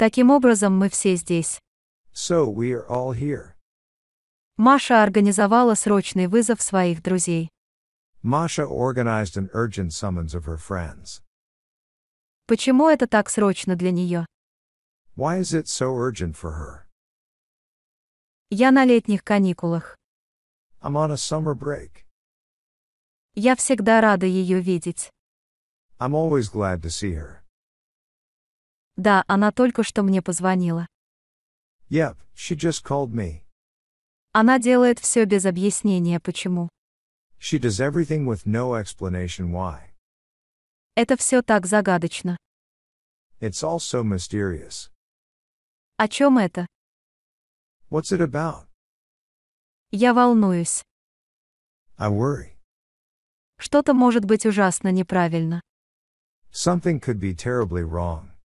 Таким образом, мы все здесь. So we are all here. Маша организовала срочный вызов своих друзей. Masha organized an urgent summons of her friends. Почему это так срочно для нее? Why is it so urgent for her? Я на летних каникулах. I'm on a summer break. Я всегда рада ее видеть. I'm always glad to see her. Да, она только что мне позвонила. Yep, she just called me. Она делает все без объяснения почему. She does everything with no explanation why. Это все так загадочно. It's all so mysterious. О чем это? What's it about? Я волнуюсь. I worry. Что-то может быть ужасно неправильно. Something could be terribly wrong.